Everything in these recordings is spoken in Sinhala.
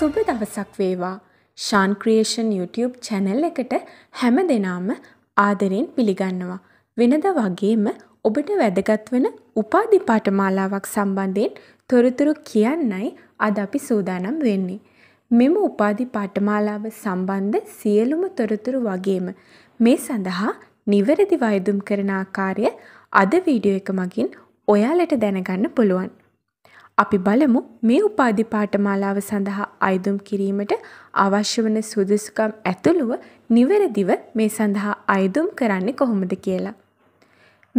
සුබ දවසක් වේවා. ශාන් ක්‍රියේෂන් YouTube channel එකට හැම දිනාම ආදරෙන් පිළිගන්නවා. වෙනද වගේම ඔබට වැදගත් වෙන උපාධි පාඨමාලාවක් සම්බන්ධයෙන් තොරතුරු කියන්නයි අද අපි සූදානම් වෙන්නේ. මෙම උපාධි පාඨමාලාව සම්බන්ධ සියලුම තොරතුරු වගේම මේ සඳහා නිවැරදි වයදුම් කරන ආකාරය අද වීඩියෝ එක මගින් ඔයාලට දැනගන්න පුළුවන්. අපි බලමු මේ උපාධි පාඨමාලාව සඳහා අයදුම් කිරීමට අවශ්‍ය වන සුදුසුකම් ඇතුළුව නිවැරදිව මේ සඳහා අයදුම් කරන්නේ කොහොමද කියලා.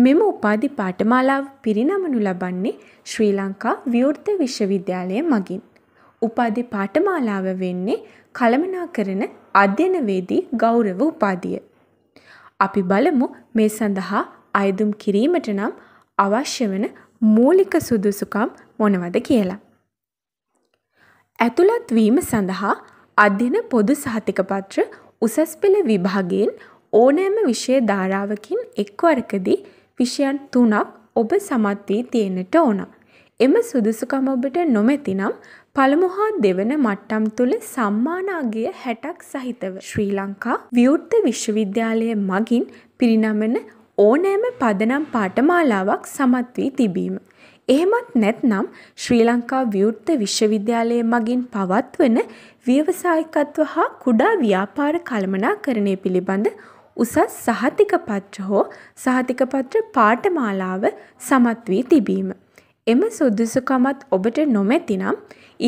මෙම උපාධි පාඨමාලාව පිරිනමනු ලබන්නේ ශ්‍රී ලංකා විවෘත විශ්වවිද්‍යාලය මගින්. උපාධි පාඨමාලාව වෙන්නේ කළමනාකරන අධ්‍යනවේදී ගෞරව උපාධිය. අපි බලමු මේ සඳහා අයදුම් කිරීමට නම් අවශ්‍ය වන මූලික සුදුසුකම් මොනවද කියලා. ඇතුළත් වීම සඳහා අධ්‍යන පොදු සහතික පත්‍ර උසස් පෙළ විභාගයෙන් ඕනෑම විෂය ධාරාවකින් එක්වරකදී විෂයන් තුනක් ඔබ සමත් වී තියෙන්නට ඕන. එම සුදුසුකම ඔබට නොමැතිනම් පළමු හා දෙවන මට්ටම් තුළ සම්මානාගය හැටක් සහිතව ශ්‍රී ලංකා විවෘත්ත විශ්වවිද්‍යාලය මගින් පිරිනමන ඕනෑම පදනම් පාඨමාලාවක් සමත් වී තිබීම. එහෙමත් නැත්නම් ශ්‍රී ලංකා ව්‍යුත්ත විශ්වවිද්‍යාලය මගින් පවත්වන ව්‍යවසායිකත්ව හා කුඩා ව්‍යාපාර කළමනාකරණය පිළිබඳ උසස් සහතික පත්‍ර හෝ සහතික පත්‍ර පාඨමාලාව සමත් වී තිබීම. එම සුදුසුකමත් ඔබට නොමැතිනම්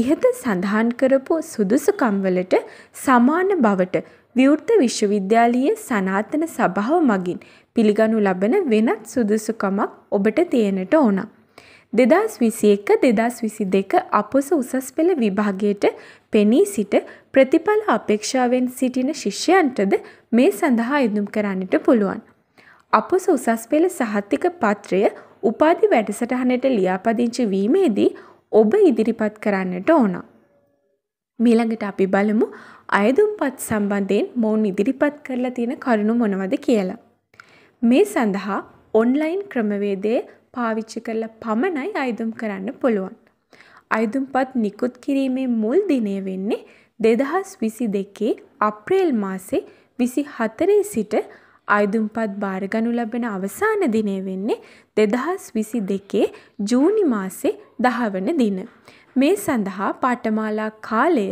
ඉහත සඳහන් කරපු සුදුසුකම්වලට සමාන බවට විවෘත විශ්වවිද්‍යාලයේ සනාතන සභාව මගින් පිළිගනු ලබන වෙනත් සුදුසුකමක් ඔබට තියෙනට ඕන. දෙදස් විසි එක දෙදස් විසි දෙක අපොස උසස් පෙළ විභාගයට පෙනී සිට ප්‍රතිඵල අපේක්ෂාවෙන් සිටින ශිෂ්‍යයන්ටද මේ සඳහා යුතුම් කරන්නට පුළුවන්. අපොස උසස් පෙළ සහතික පත්‍රය උපාධි වැඩසටහනට ලියාපදිංචි වීමේදී ඔබ ඉදිරිපත් කරන්නට ඕනා. මීළඟට අපි බලමු අයදුම්පත් සම්බන්ධයෙන් මොවුන් ඉදිරිපත් කරලා තියෙන කරුණු මොනවද කියලා. මේ සඳහා ඔන්ලයින් ක්‍රමවේදය පාවිච්චි කරලා පමණයි අයදුම් කරන්න පුළුවන්. අයදුම්පත් නිකුත් කිරීමේ මුල් දිනය වෙන්නේ දෙදහස් විසි දෙකේ අප්‍රේල් මාසේ විසි හතරේ සිට අයදුම්පත් භාරගනු ලබන අවසාන දිනය වෙන්නේ දෙදහස් විසි දෙකේ ජූනි මාසේ දහවන දින. මේ සඳහා පාඨමාලා කාලය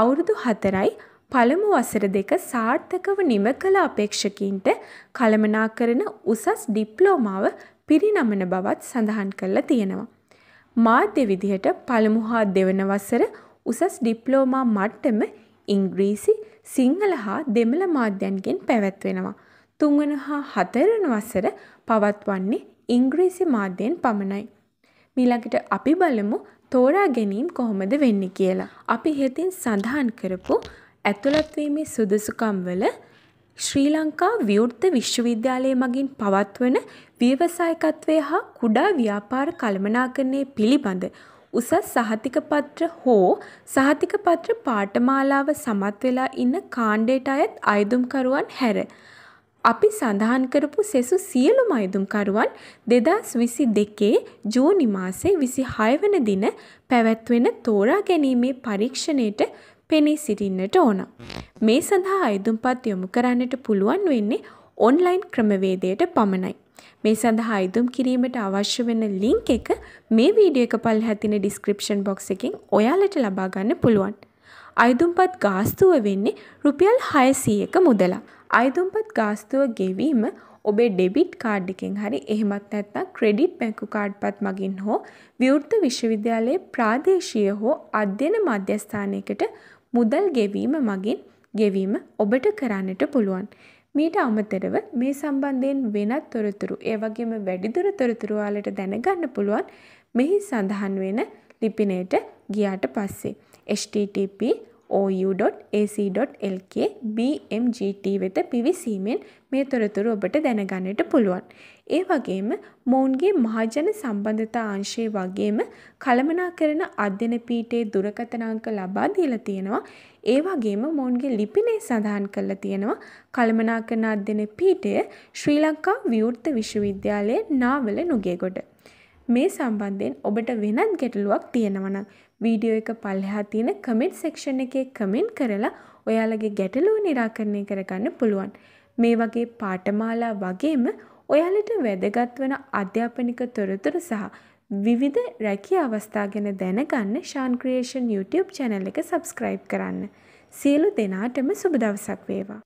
අවුරුදු 4යි පළමු වසර දෙක සාර්ථකව නිම කළ අපේක්ෂකීන්ට කළමනාකරන උසස් ඩිප්ලෝමාව පිරිනමන බවත් සඳහන් කරලා තියෙනවා. මාධ්‍ය විදිහට පළමු හා දෙවන වසර උසස් ඩිප්ලෝමා මට්ටම ඉංග්‍රීසි සිංහල හා දෙමළ මාධ්‍යන්ගෙන් පැවැත්වෙනවා. තුන්වන හා හතරන වසර පවත්වන්නේ ඉංග්‍රීසි මාධ්‍යයෙන් පමණයි. මීළඟට අපි බලමු තෝරා ගැනීම් කොහොමද වෙන්නේ කියලා. අපි ඉහතින් සඳහන් කරපු ඇතුළත්වීමේ සුදුසුකම් වල ශ්‍රී ලංකා විවෘත විශ්වවිද්‍යාලය මගින් පවත්වන ව්‍යවසායකත්වය හා කුඩා ව්‍යාපාර කළමනාකරණය පිළිබඳ උසස් සහතික පත්‍ර හෝ සහතික පත්‍ර පාඨමාලාව සමත් වෙලා ඉන්න කාණ්ඩයට අයත් අයදුම්කරුවන් හැර අපි සඳහන් කරපු සෙසු සියලුම අයදුම්කරුවන් දෙදස් විසි දෙකේ ජූනි මාසේ විසි හයවන දින පැවැත්වෙන තෝරා ගැනීමේ පරීක්ෂණයට පෙනී සිටින්නට ඕන. මේ සඳහා අයදුම්පත් යොමු කරන්නට පුළුවන් වෙන්නේ ඔන්ලයින් ක්‍රමවේදයට පමණයි. මේ සඳහා අයදුම් කිරීමට අවශ්‍ය වෙන ලිංක් එක මේ වීඩියෝ එක පල් හැතින ඩිස්ක්‍රිප්ෂන් බොක්ස් එකෙන් ඔයාලට ලබාගන්න පුළුවන්. අයදුම්පත් ගාස්තුව වෙන්නේ රුපියල් 600ක මුදලක්. අයදුම්පත් ගාස්තුව ගෙවීම ඔබේ ඩෙබිට් කාඩ් එකෙන් හරි එහෙමත් නැත්නම් ක්‍රෙඩිට් බැංකු කාඩ්පත් මගින් හෝ විවෘත විශ්වවිද්‍යාලයේ ප්‍රාදේශීය හෝ අධ්‍යයන මධ්‍යස්ථානයකට මුදල් ගෙවීම මගින් ගෙවීම ඔබට කරන්නට පුළුවන්. මීට අමතරව මේ සම්බන්ධයෙන් වෙනත් තොරතුරු ඒ වගේම වැඩිදුර තොරතුරු වලට දැනගන්න පුළුවන් මෙහි සඳහන් වෙන ලිපිනයට ගියාට පස්සේ http ou.ac.lk BMGT වෙත පිවිසීමෙන් මේ තොරතුරු ඔබට දැනගන්නට පුළුවන්. ඒ වගේම මොවුන්ගේ මහජන සම්බන්ධතා අංශය වගේම කළමනාකරන අධ්‍යන පීඨයේ දුරකථන අංක ලබා දීලා තියෙනවා. ඒ වගේම මොවුන්ගේ ලිපිනේ සඳහන් කරලා තියෙනවා කළමනාකරන අධ්‍යන පීඨය ශ්‍රී ලංකා විවෘත විශ්වවිද්‍යාලයේ නාවල නුගේගොඩ. මේ සම්බන්ධයෙන් ඔබට වෙනත් ගැටලුවක් තියෙනවනම් වීඩියෝ එක පල්ලෙහා තියෙන කමෙන්ට් සෙක්ෂන් එකේ කමෙන්ට් කරලා ඔයාලගේ ගැටලුව निराකරණය කරගන්න පුළුවන්. මේ වගේ පාඨමාලා වගේම ඔයාලට වැදගත් වෙන අධ්‍යාපනික තොරතුරු සහ විවිධ රැකියා අවස්ථා ගැන දැනගන්න ශාන් ක්‍රියේෂන් YouTube channel එක subscribe කරන්න. සියලු දෙනාටම සුබ දවසක් වේවා.